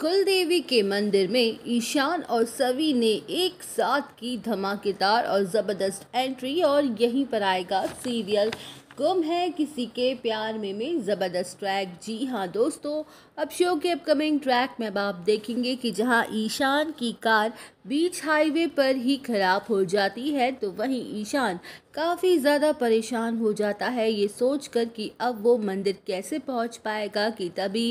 कुलदेवी के मंदिर में ईशान और सवी ने एक साथ की धमाकेदार और ज़बरदस्त एंट्री और यहीं पर आएगा सीरियल गुम है किसी के प्यार में में ज़बरदस्त ट्रैक जी हाँ दोस्तों अब शो के अपकमिंग ट्रैक में अब आप देखेंगे कि जहाँ ईशान की कार बीच हाईवे पर ही खराब हो जाती है तो वहीं ईशान काफ़ी ज़्यादा परेशान हो जाता है ये सोच कर कि अब वो मंदिर कैसे पहुंच पाएगा कि तभी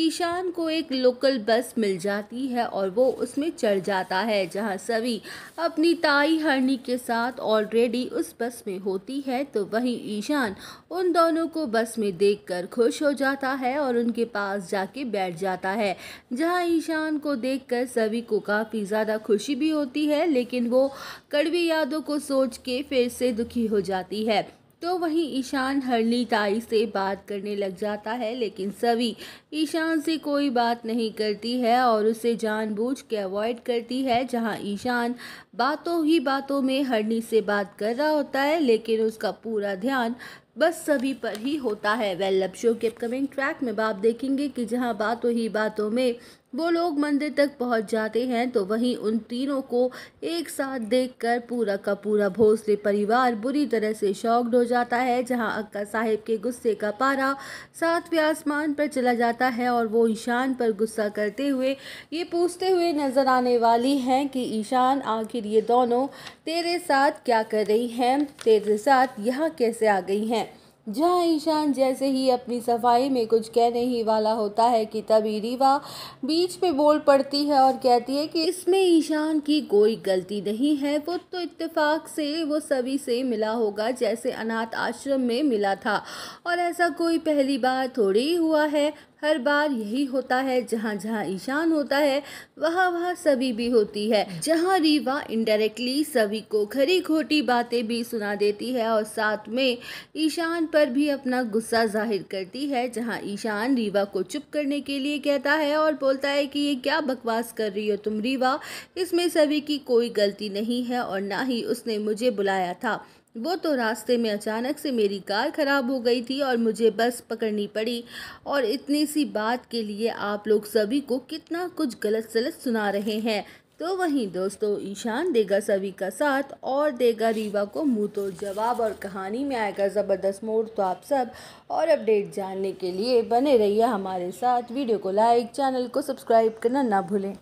ईशान को एक लोकल बस मिल जाती है और वो उसमें चढ़ जाता है जहां सभी अपनी ताई हरनी के साथ ऑलरेडी उस बस में होती है तो वहीं ईशान उन दोनों को बस में देखकर खुश हो जाता है और उनके पास जाके बैठ जाता है जहाँ ईशान को देख सभी को काफ़ी ज़्यादा खुश खुशी भी होती है लेकिन वो कड़वी यादों को सोच के फिर से दुखी हो जाती है तो वहीं ईशान हरली ताई से बात करने लग जाता है लेकिन सभी ईशान से कोई बात नहीं करती है और उसे जानबूझ के अवॉइड करती है जहां ईशान बातों ही बातों में हरनी से बात कर रहा होता है लेकिन उसका पूरा ध्यान बस सभी पर ही होता है वेल अब शो के अपकमिंग ट्रैक में आप देखेंगे कि जहां बातों ही बातों में वो लोग मंदिर तक पहुंच जाते हैं तो वहीं उन तीनों को एक साथ देखकर पूरा का पूरा भोसले परिवार बुरी तरह से शॉक्ड हो जाता है जहां अक्का साहेब के गुस्से का पारा सातवें आसमान पर चला जाता है और वो ईशान पर गुस्सा करते हुए ये पूछते हुए नज़र आने वाली हैं कि ईशान आखिर ये दोनों तेरे साथ क्या कर रही हैं तेरे साथ यहाँ कैसे आ गई हैं जहाँ ईशान जैसे ही अपनी सफाई में कुछ कहने ही वाला होता है कि तभी रीवा बीच में बोल पड़ती है और कहती है कि इसमें ईशान की कोई गलती नहीं है वो तो इत्तेफाक से वो सभी से मिला होगा जैसे अनाथ आश्रम में मिला था और ऐसा कोई पहली बार थोड़ी हुआ है हर बार यही होता है जहाँ जहाँ ईशान होता है वहाँ वहाँ सभी भी होती है जहाँ रीवा इनडायरेक्टली सभी को खरी खोटी बातें भी सुना देती है और साथ में ईशान पर भी अपना गुस्सा जाहिर करती है जहाँ ईशान रीवा को चुप करने के लिए कहता है और बोलता है कि ये क्या बकवास कर रही हो तुम रीवा इसमें सभी की कोई गलती नहीं है और ना ही उसने मुझे बुलाया था वो तो रास्ते में अचानक से मेरी कार ख़राब हो गई थी और मुझे बस पकड़नी पड़ी और इतनी सी बात के लिए आप लोग सभी को कितना कुछ गलत सलत सुना रहे हैं तो वहीं दोस्तों ईशान देगा सभी का साथ और देगा रीवा को मुँह तो जवाब और कहानी में आएगा ज़बरदस्त मोड़ तो आप सब और अपडेट जानने के लिए बने रहिए हमारे साथ वीडियो को लाइक चैनल को सब्सक्राइब करना ना भूलें